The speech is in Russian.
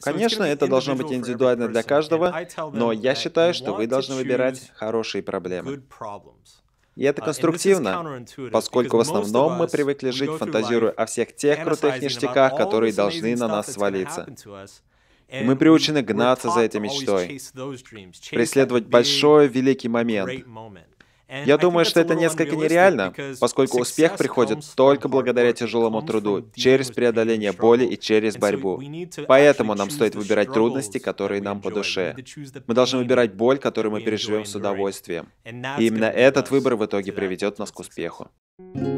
Конечно, это должно быть индивидуально для каждого, но я считаю, что вы должны выбирать хорошие проблемы. И это uh, конструктивно, поскольку в основном мы привыкли жить, фантазируя о всех тех крутых ништяках, которые должны на нас свалиться. И мы приучены гнаться за этой мечтой, преследовать большой, великий момент. Я думаю, что это несколько нереально, поскольку успех приходит только благодаря тяжелому труду, через преодоление боли и через борьбу. Поэтому нам стоит выбирать трудности, которые нам по душе. Мы должны выбирать боль, которую мы переживем с удовольствием. И именно этот выбор в итоге приведет нас к успеху. thank you